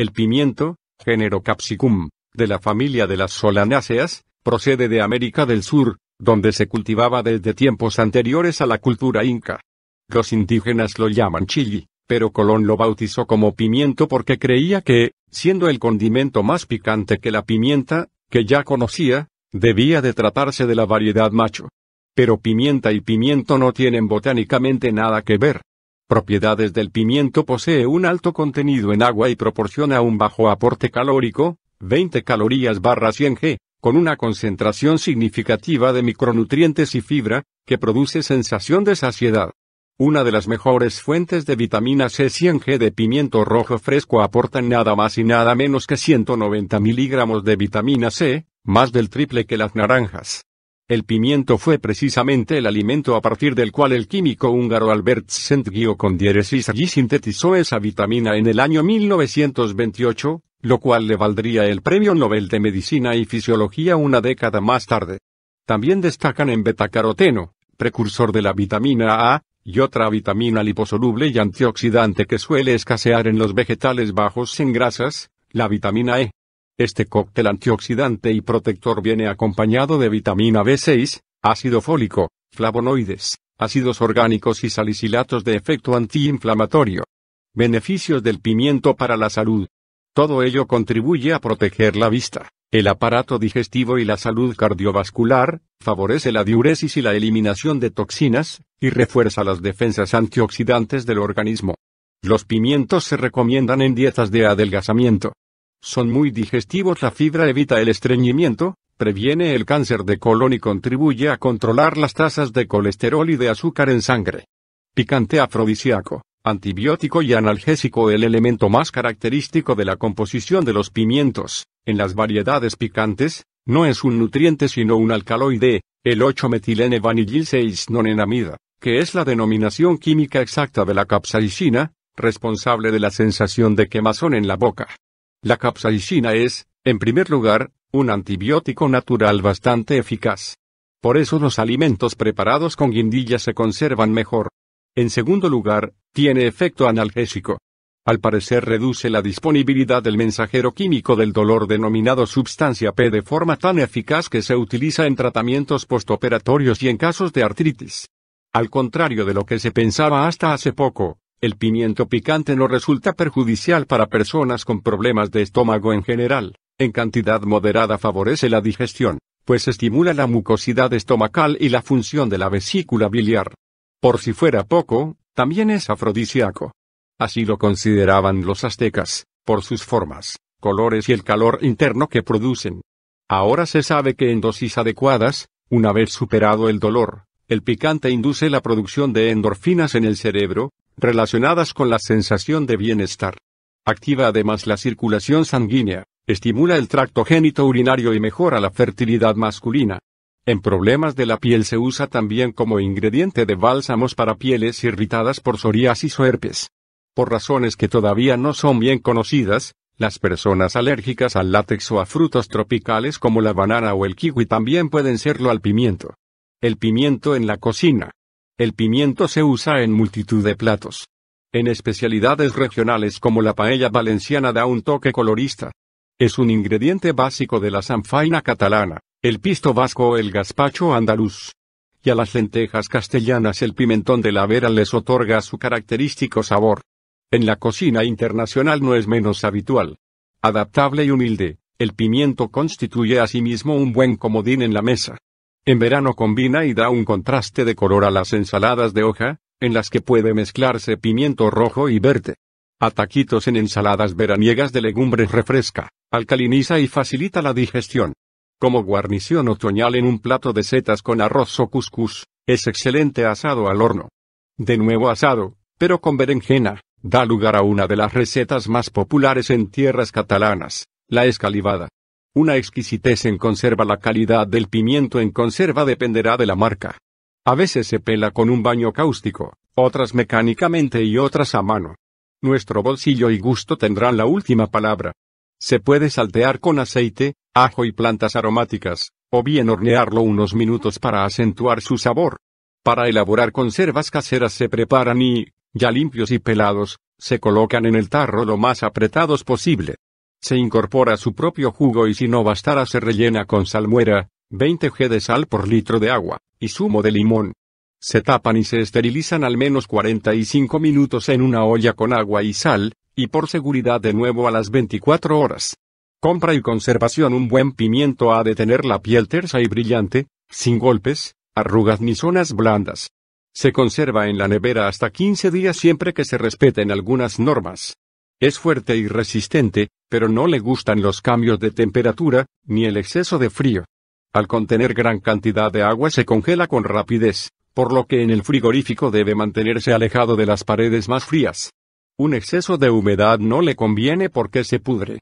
El pimiento, género Capsicum, de la familia de las solanáceas, procede de América del Sur, donde se cultivaba desde tiempos anteriores a la cultura inca. Los indígenas lo llaman chili, pero Colón lo bautizó como pimiento porque creía que, siendo el condimento más picante que la pimienta, que ya conocía, debía de tratarse de la variedad macho. Pero pimienta y pimiento no tienen botánicamente nada que ver propiedades del pimiento posee un alto contenido en agua y proporciona un bajo aporte calórico, 20 calorías barra 100 g, con una concentración significativa de micronutrientes y fibra, que produce sensación de saciedad. Una de las mejores fuentes de vitamina C 100 g de pimiento rojo fresco aportan nada más y nada menos que 190 miligramos de vitamina C, más del triple que las naranjas. El pimiento fue precisamente el alimento a partir del cual el químico húngaro Albert Szent con diéresis allí sintetizó esa vitamina en el año 1928, lo cual le valdría el Premio Nobel de Medicina y Fisiología una década más tarde. También destacan en betacaroteno, precursor de la vitamina A, y otra vitamina liposoluble y antioxidante que suele escasear en los vegetales bajos en grasas, la vitamina E. Este cóctel antioxidante y protector viene acompañado de vitamina B6, ácido fólico, flavonoides, ácidos orgánicos y salicilatos de efecto antiinflamatorio. Beneficios del pimiento para la salud. Todo ello contribuye a proteger la vista, el aparato digestivo y la salud cardiovascular, favorece la diuresis y la eliminación de toxinas, y refuerza las defensas antioxidantes del organismo. Los pimientos se recomiendan en dietas de adelgazamiento, son muy digestivos. La fibra evita el estreñimiento, previene el cáncer de colon y contribuye a controlar las tasas de colesterol y de azúcar en sangre. Picante afrodisíaco, antibiótico y analgésico. El elemento más característico de la composición de los pimientos, en las variedades picantes, no es un nutriente sino un alcaloide, el 8-metilene vanillin 6-nonenamida, que es la denominación química exacta de la capsaicina, responsable de la sensación de quemazón en la boca. La capsaicina es, en primer lugar, un antibiótico natural bastante eficaz. Por eso los alimentos preparados con guindilla se conservan mejor. En segundo lugar, tiene efecto analgésico. Al parecer reduce la disponibilidad del mensajero químico del dolor denominado sustancia P de forma tan eficaz que se utiliza en tratamientos postoperatorios y en casos de artritis. Al contrario de lo que se pensaba hasta hace poco, el pimiento picante no resulta perjudicial para personas con problemas de estómago en general. En cantidad moderada favorece la digestión, pues estimula la mucosidad estomacal y la función de la vesícula biliar. Por si fuera poco, también es afrodisíaco. Así lo consideraban los aztecas, por sus formas, colores y el calor interno que producen. Ahora se sabe que en dosis adecuadas, una vez superado el dolor, el picante induce la producción de endorfinas en el cerebro, relacionadas con la sensación de bienestar. Activa además la circulación sanguínea, estimula el tracto génito urinario y mejora la fertilidad masculina. En problemas de la piel se usa también como ingrediente de bálsamos para pieles irritadas por psoriasis o herpes. Por razones que todavía no son bien conocidas, las personas alérgicas al látex o a frutos tropicales como la banana o el kiwi también pueden serlo al pimiento. El pimiento en la cocina. El pimiento se usa en multitud de platos. En especialidades regionales como la paella valenciana da un toque colorista. Es un ingrediente básico de la sanfaina catalana, el pisto vasco o el gazpacho andaluz. Y a las lentejas castellanas el pimentón de la vera les otorga su característico sabor. En la cocina internacional no es menos habitual. Adaptable y humilde, el pimiento constituye asimismo un buen comodín en la mesa. En verano combina y da un contraste de color a las ensaladas de hoja, en las que puede mezclarse pimiento rojo y verde. Ataquitos en ensaladas veraniegas de legumbres refresca, alcaliniza y facilita la digestión. Como guarnición otoñal en un plato de setas con arroz o cuscús, es excelente asado al horno. De nuevo asado, pero con berenjena, da lugar a una de las recetas más populares en tierras catalanas, la escalivada. Una exquisitez en conserva la calidad del pimiento en conserva dependerá de la marca. A veces se pela con un baño cáustico, otras mecánicamente y otras a mano. Nuestro bolsillo y gusto tendrán la última palabra. Se puede saltear con aceite, ajo y plantas aromáticas, o bien hornearlo unos minutos para acentuar su sabor. Para elaborar conservas caseras se preparan y, ya limpios y pelados, se colocan en el tarro lo más apretados posible. Se incorpora su propio jugo y si no bastara se rellena con salmuera, 20 g de sal por litro de agua, y zumo de limón. Se tapan y se esterilizan al menos 45 minutos en una olla con agua y sal, y por seguridad de nuevo a las 24 horas. Compra y conservación Un buen pimiento ha de tener la piel tersa y brillante, sin golpes, arrugas ni zonas blandas. Se conserva en la nevera hasta 15 días siempre que se respeten algunas normas. Es fuerte y resistente, pero no le gustan los cambios de temperatura, ni el exceso de frío. Al contener gran cantidad de agua se congela con rapidez, por lo que en el frigorífico debe mantenerse alejado de las paredes más frías. Un exceso de humedad no le conviene porque se pudre.